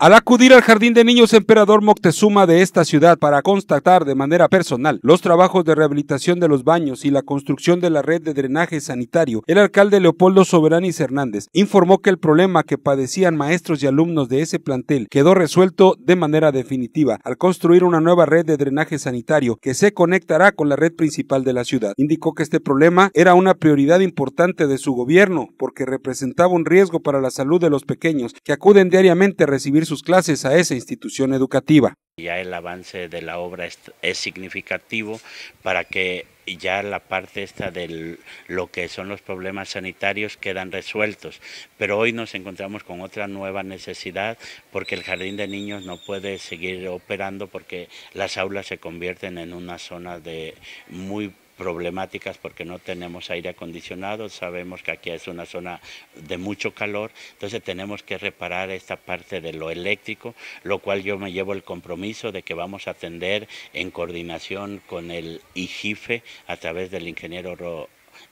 Al acudir al jardín de niños Emperador Moctezuma de esta ciudad para constatar de manera personal los trabajos de rehabilitación de los baños y la construcción de la red de drenaje sanitario, el alcalde Leopoldo Soberanis Hernández informó que el problema que padecían maestros y alumnos de ese plantel quedó resuelto de manera definitiva al construir una nueva red de drenaje sanitario que se conectará con la red principal de la ciudad. Indicó que este problema era una prioridad importante de su gobierno porque representaba un riesgo para la salud de los pequeños que acuden diariamente a recibir sus clases a esa institución educativa. Ya el avance de la obra es, significativo para que ya la parte esta de lo que son los problemas sanitarios quedan resueltos. Pero hoy nos encontramos con otra nueva necesidad porque el jardín de niños no puede seguir operando porque las aulas se convierten en una zona de muy problemáticas porque no tenemos aire acondicionado, sabemos que aquí es una zona de mucho calor, entonces tenemos que reparar esta parte de lo eléctrico, lo cual yo me llevo el compromiso de que vamos a atender en coordinación con el IGIFE a través del ingeniero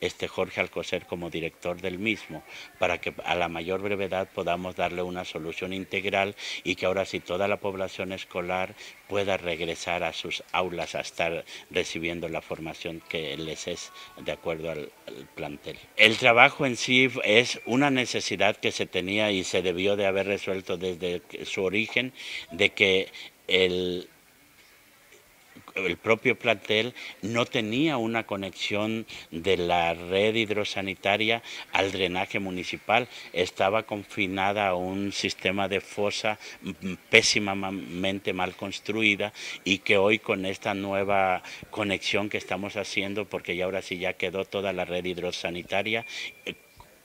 este Jorge Alcocer como director del mismo, para que a la mayor brevedad podamos darle una solución integral y que ahora sí toda la población escolar pueda regresar a sus aulas a estar recibiendo la formación que les es de acuerdo al, al plantel. El trabajo en sí es una necesidad que se tenía y se debió de haber resuelto desde su origen de que el el propio plantel no tenía una conexión de la red hidrosanitaria al drenaje municipal, estaba confinada a un sistema de fosa pésimamente mal construida y que hoy con esta nueva conexión que estamos haciendo, porque ya ahora sí ya quedó toda la red hidrosanitaria, eh,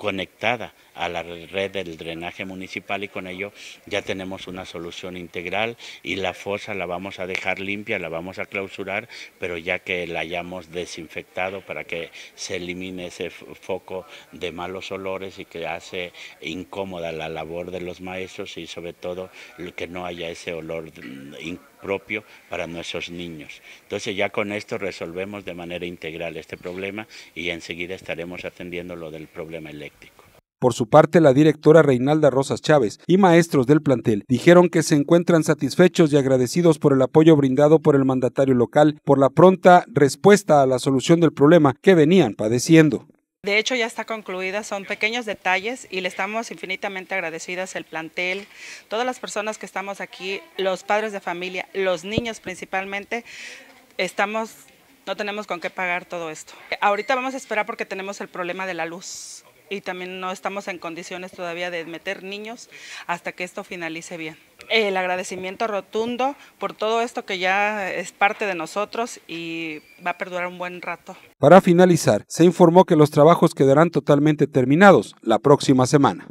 conectada a la red del drenaje municipal y con ello ya tenemos una solución integral y la fosa la vamos a dejar limpia, la vamos a clausurar, pero ya que la hayamos desinfectado para que se elimine ese foco de malos olores y que hace incómoda la labor de los maestros y sobre todo que no haya ese olor mm, incómodo propio para nuestros niños. Entonces ya con esto resolvemos de manera integral este problema y enseguida estaremos atendiendo lo del problema eléctrico. Por su parte, la directora Reinalda Rosas Chávez y maestros del plantel dijeron que se encuentran satisfechos y agradecidos por el apoyo brindado por el mandatario local por la pronta respuesta a la solución del problema que venían padeciendo. De hecho, ya está concluida, son pequeños detalles y le estamos infinitamente agradecidas el plantel, todas las personas que estamos aquí, los padres de familia, los niños principalmente, estamos, no tenemos con qué pagar todo esto. Ahorita vamos a esperar porque tenemos el problema de la luz y también no estamos en condiciones todavía de meter niños hasta que esto finalice bien. El agradecimiento rotundo por todo esto que ya es parte de nosotros y va a perdurar un buen rato. Para finalizar, se informó que los trabajos quedarán totalmente terminados la próxima semana.